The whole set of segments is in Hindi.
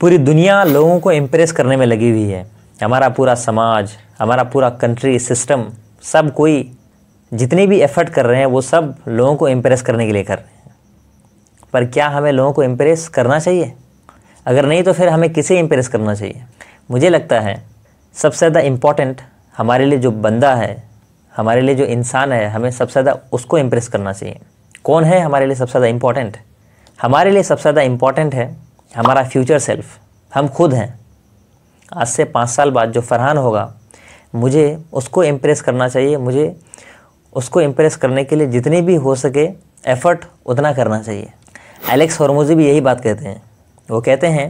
पूरी दुनिया लोगों को इम्प्रेस करने में लगी हुई है हमारा पूरा समाज हमारा पूरा कंट्री सिस्टम सब कोई जितने भी एफर्ट कर रहे हैं वो सब लोगों को इम्प्रेस करने के लिए कर रहे हैं पर क्या हमें लोगों को इम्प्रेस करना चाहिए अगर नहीं तो फिर हमें किसे इम्प्रेस करना चाहिए मुझे लगता है सबसे ज़्यादा इम्पॉर्टेंट हमारे लिए जो बंदा है हमारे लिए जो इंसान है हमें सबसे ज़्यादा उसको इम्प्रेस करना चाहिए कौन है हमारे लिए सबसे ज़्यादा इम्पॉर्टेंट हमारे लिए सबसे ज़्यादा इम्पॉर्टेंट है हमारा फ्यूचर सेल्फ हम खुद हैं आज से पाँच साल बाद जो फरहान होगा मुझे उसको इम्प्रेस करना चाहिए मुझे उसको इम्प्रेस करने के लिए जितनी भी हो सके एफ़र्ट उतना करना चाहिए एलेक्स हॉर्मोजी भी यही बात कहते हैं वो कहते हैं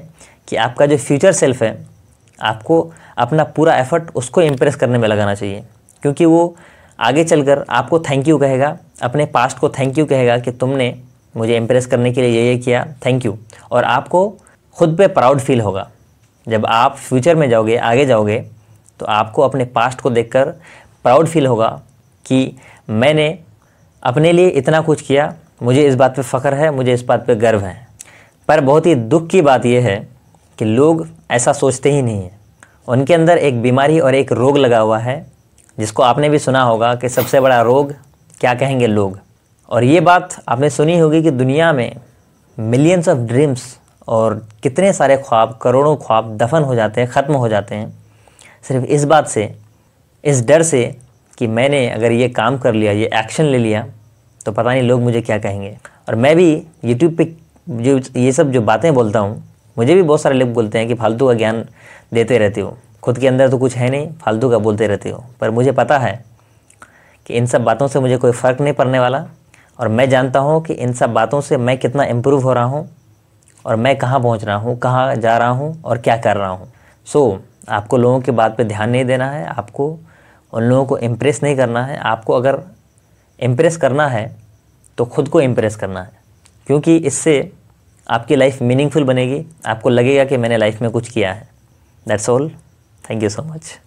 कि आपका जो फ्यूचर सेल्फ है आपको अपना पूरा एफ़र्ट उसको इम्प्रेस करने में लगाना चाहिए क्योंकि वो आगे चलकर आपको थैंक यू कहेगा अपने पास्ट को थैंक यू कहेगा कि तुमने मुझे इम्प्रेस करने के लिए ये ये किया थैंक यू और आपको खुद पे प्राउड फील होगा जब आप फ्यूचर में जाओगे आगे जाओगे तो आपको अपने पास्ट को देखकर प्राउड फील होगा कि मैंने अपने लिए इतना कुछ किया मुझे इस बात पे फ़ख्र है मुझे इस बात पे गर्व है पर बहुत ही दुख की बात यह है कि लोग ऐसा सोचते ही नहीं हैं उनके अंदर एक बीमारी और एक रोग लगा हुआ है जिसको आपने भी सुना होगा कि सबसे बड़ा रोग क्या कहेंगे लोग और ये बात आपने सुनी होगी कि दुनिया में मिलियंस ऑफ ड्रीम्स और कितने सारे ख्वाब करोड़ों ख्वाब दफन हो जाते हैं ख़त्म हो जाते हैं सिर्फ इस बात से इस डर से कि मैंने अगर ये काम कर लिया ये एक्शन ले लिया तो पता नहीं लोग मुझे क्या कहेंगे और मैं भी यूट्यूब पे जो ये सब जो बातें बोलता हूँ मुझे भी बहुत सारे लोग बोलते हैं कि फालतू का ज्ञान देते रहते हो खुद के अंदर तो कुछ है नहीं फालतू का बोलते रहते हो पर मुझे पता है कि इन सब बातों से मुझे कोई फ़र्क नहीं पड़ने वाला और मैं जानता हूँ कि इन सब बातों से मैं कितना इम्प्रूव हो रहा हूँ और मैं कहाँ पहुँच रहा हूँ कहाँ जा रहा हूँ और क्या कर रहा हूँ सो so, आपको लोगों की बात पर ध्यान नहीं देना है आपको उन लोगों को इम्प्रेस नहीं करना है आपको अगर इम्प्रेस करना है तो खुद को इम्प्रेस करना है क्योंकि इससे आपकी लाइफ मीनिंगफुल बनेगी आपको लगेगा कि मैंने लाइफ में कुछ किया है that's all thank you so much